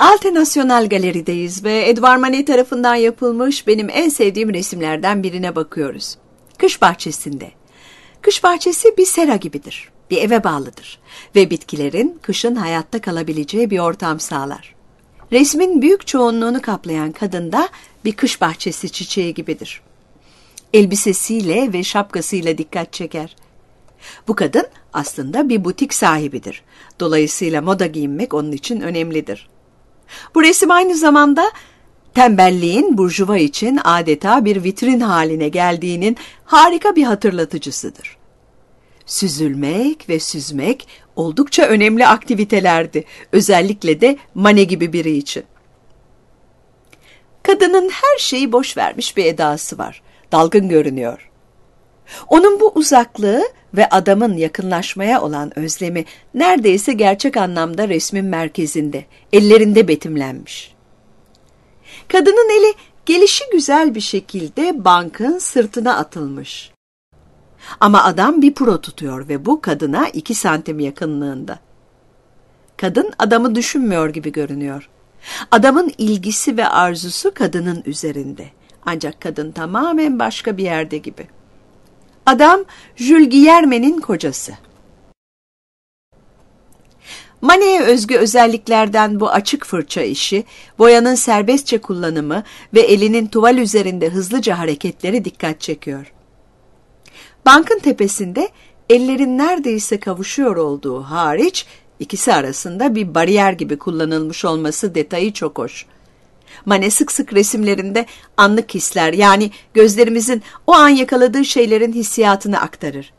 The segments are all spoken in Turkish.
Alte National Galeri'deyiz ve Edouard Manet tarafından yapılmış benim en sevdiğim resimlerden birine bakıyoruz. Kış bahçesinde. Kış bahçesi bir sera gibidir, bir eve bağlıdır ve bitkilerin kışın hayatta kalabileceği bir ortam sağlar. Resmin büyük çoğunluğunu kaplayan kadın da bir kış bahçesi çiçeği gibidir. Elbisesiyle ve şapkasıyla dikkat çeker. Bu kadın aslında bir butik sahibidir. Dolayısıyla moda giyinmek onun için önemlidir. Bu resim aynı zamanda tembelliğin burjuva için adeta bir vitrin haline geldiğinin harika bir hatırlatıcısıdır. Süzülmek ve süzmek oldukça önemli aktivitelerdi, özellikle de Mane gibi biri için. Kadının her şeyi boş vermiş bir edası var. Dalgın görünüyor. Onun bu uzaklığı ve adamın yakınlaşmaya olan özlemi neredeyse gerçek anlamda resmin merkezinde, ellerinde betimlenmiş. Kadının eli gelişi güzel bir şekilde bankın sırtına atılmış. Ama adam bir pro tutuyor ve bu kadına iki santim yakınlığında. Kadın adamı düşünmüyor gibi görünüyor. Adamın ilgisi ve arzusu kadının üzerinde. Ancak kadın tamamen başka bir yerde gibi.'' Adam Jules Guillerme'nin kocası. Mane'ye özgü özelliklerden bu açık fırça işi, boyanın serbestçe kullanımı ve elinin tuval üzerinde hızlıca hareketleri dikkat çekiyor. Bankın tepesinde ellerin neredeyse kavuşuyor olduğu hariç ikisi arasında bir bariyer gibi kullanılmış olması detayı çok hoş. Mane sık sık resimlerinde anlık hisler yani gözlerimizin o an yakaladığı şeylerin hissiyatını aktarır.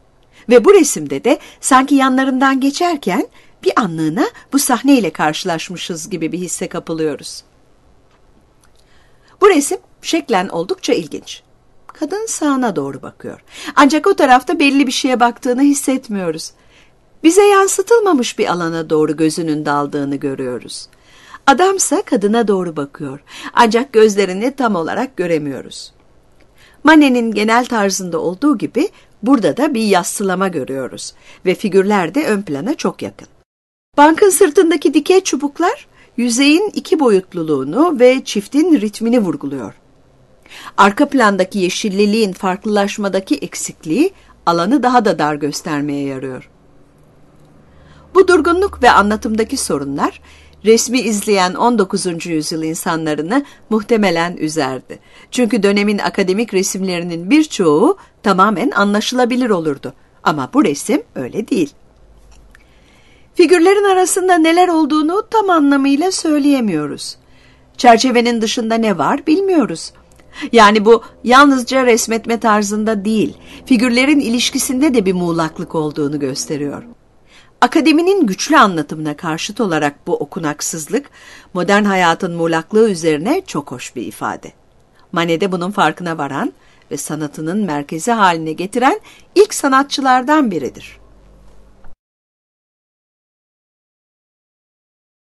Ve bu resimde de sanki yanlarından geçerken bir anlığına bu sahneyle karşılaşmışız gibi bir hisse kapılıyoruz. Bu resim şeklen oldukça ilginç. Kadın sağına doğru bakıyor. Ancak o tarafta belli bir şeye baktığını hissetmiyoruz. Bize yansıtılmamış bir alana doğru gözünün daldığını görüyoruz. Adamsa kadına doğru bakıyor ancak gözlerini tam olarak göremiyoruz. Manenin genel tarzında olduğu gibi burada da bir yassılama görüyoruz ve figürler de ön plana çok yakın. Bankın sırtındaki dikey çubuklar yüzeyin iki boyutluluğunu ve çiftin ritmini vurguluyor. Arka plandaki yeşilliliğin farklılaşmadaki eksikliği alanı daha da dar göstermeye yarıyor. Bu durgunluk ve anlatımdaki sorunlar resmi izleyen 19. yüzyıl insanlarını muhtemelen üzerdi. Çünkü dönemin akademik resimlerinin birçoğu tamamen anlaşılabilir olurdu. Ama bu resim öyle değil. Figürlerin arasında neler olduğunu tam anlamıyla söyleyemiyoruz. Çerçevenin dışında ne var bilmiyoruz. Yani bu yalnızca resmetme tarzında değil, figürlerin ilişkisinde de bir muğlaklık olduğunu gösteriyor. Akademinin güçlü anlatımına karşıt olarak bu okunaksızlık, modern hayatın muğlaklığı üzerine çok hoş bir ifade. Manet'e bunun farkına varan ve sanatının merkezi haline getiren ilk sanatçılardan biridir.